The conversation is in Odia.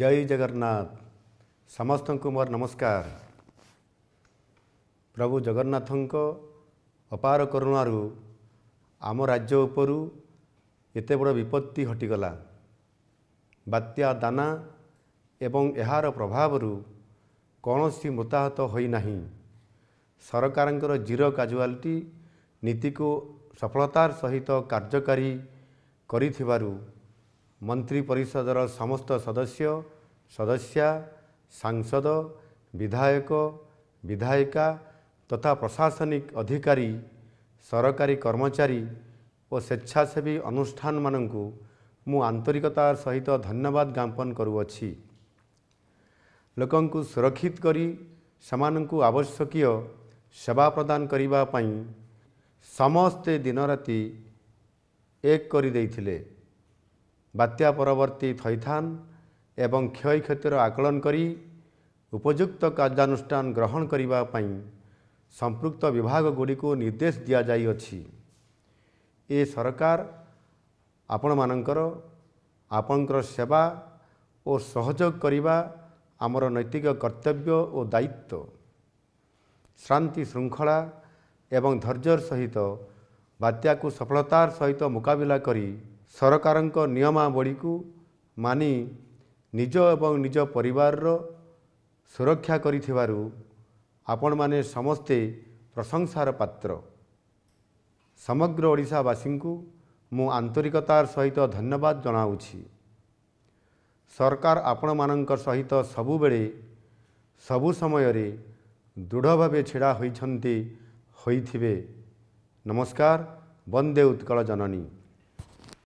జై జగన్నాథ్ సమస్తకు మరి నమస్కార్ ప్రభు జగన్నాథంక అపార కరుణారు ఆమ రాజ్య ఉపరు ఎతే బడ విపత్తి హటిగలా బాత్యా దానా ఎవం ఎహార ప్రభావరు కణసి మృతాహత హోనా సరకారంకర జీరో కాజువాలిటీ నీతికు సఫలతార సహిత కార్యకారీ కరివారు ମନ୍ତ୍ରୀ ପରିଷଦର ସମସ୍ତ ସଦସ୍ୟ ସଦସ୍ୟା ସାଂସଦ ବିଧାୟକ ବିଧାୟିକା ତଥା ପ୍ରଶାସନିକ ଅଧିକାରୀ ସରକାରୀ କର୍ମଚାରୀ ଓ ସ୍ୱେଚ୍ଛାସେବୀ ଅନୁଷ୍ଠାନମାନଙ୍କୁ ମୁଁ ଆନ୍ତରିକତା ସହିତ ଧନ୍ୟବାଦ ଜ୍ଞାପନ କରୁଅଛି ଲୋକଙ୍କୁ ସୁରକ୍ଷିତ କରି ସେମାନଙ୍କୁ ଆବଶ୍ୟକୀୟ ସେବା ପ୍ରଦାନ କରିବା ପାଇଁ ସମସ୍ତେ ଦିନରାତି ଏକ କରିଦେଇଥିଲେ ବାତ୍ୟା ପରବର୍ତ୍ତୀ ଥଇଥାନ ଏବଂ କ୍ଷୟକ୍ଷତିର ଆକଳନ କରି ଉପଯୁକ୍ତ କାର୍ଯ୍ୟାନୁଷ୍ଠାନ ଗ୍ରହଣ କରିବା ପାଇଁ ସମ୍ପୃକ୍ତ ବିଭାଗଗୁଡ଼ିକୁ ନିର୍ଦ୍ଦେଶ ଦିଆଯାଇଅଛି ଏ ସରକାର ଆପଣମାନଙ୍କର ଆପଣଙ୍କର ସେବା ଓ ସହଯୋଗ କରିବା ଆମର ନୈତିକ କର୍ତ୍ତବ୍ୟ ଓ ଦାୟିତ୍ୱ ଶାନ୍ତି ଶୃଙ୍ଖଳା ଏବଂ ଧୈର୍ଯ୍ୟର ସହିତ ବାତ୍ୟାକୁ ସଫଳତାର ସହିତ ମୁକାବିଲା କରି ସରକାରଙ୍କ ନିୟମାବଳୀକୁ ମାନି ନିଜ ଏବଂ ନିଜ ପରିବାରର ସୁରକ୍ଷା କରିଥିବାରୁ ଆପଣମାନେ ସମସ୍ତେ ପ୍ରଶଂସାର ପାତ୍ର ସମଗ୍ର ଓଡ଼ିଶାବାସୀଙ୍କୁ ମୁଁ ଆନ୍ତରିକତାର ସହିତ ଧନ୍ୟବାଦ ଜଣାଉଛି ସରକାର ଆପଣମାନଙ୍କ ସହିତ ସବୁବେଳେ ସବୁ ସମୟରେ ଦୃଢ଼ ଭାବେ ଛିଡ଼ା ହୋଇଛନ୍ତି ହୋଇଥିବେ ନମସ୍କାର ବନ୍ଦେ ଉତ୍କଳ ଜନନୀ